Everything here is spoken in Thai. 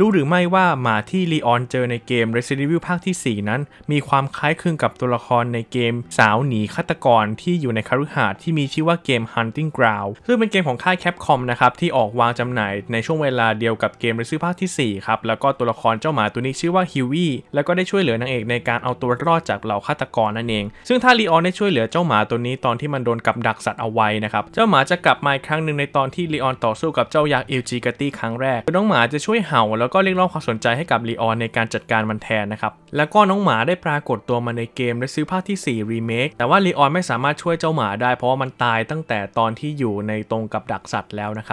รู้หรือไม่ว่าหมาที่ลีออนเจอในเกม Resident Evil ภาคที่ 4 นั้น มีความคล้ายคลึงกับตัวละครในเกมสาวหนีฆาตกรที่อยู่ในคารุหาดที่มีชื่อว่าเกม Hunting Ground ซึ่งเป็นเกมของค่ายแคปคอมนะครับ ที่ออกวางจำหน่ายในช่วงเวลาเดียวกับเกม Resident Evil ภาคที่ 4 ครับ แล้วก็ตัวละครเจ้าหมาตัวนี้ชื่อว่าฮิวี่แล้วก็ได้ช่วยเหลือนางเอกในการเอาตัวรอดจากเหล่าฆาตกรนั่นเองซึ่งถ้าลีออนได้ช่วยเหลือเจ้าหมาตัวนี้ตอนที่มันโดนกับดักสัตว์เอาไว้นะครับเจ้าหมาจะกลับมาอีกครั้งหนึ่งในตอนที่ลีออนต่อสู้กับเจ้ายักษ์เอลจีกาตี้ครั้งแรกน้องหมาจะช่วยเห่าแล้ววก็เรียกร้องความสนใจให้กับลีออนในการจัดการมันแทนนะครับ แล้วก็น้องหมาได้ปรากฏตัวมาในเกมและซื้อภาคที่ 4 รีเมค แต่ว่าลีออนไม่สามารถช่วยเจ้าหมาได้เพราะว่ามันตายตั้งแต่ตอนที่อยู่ในตรงกับดักสัตว์แล้วนะครับ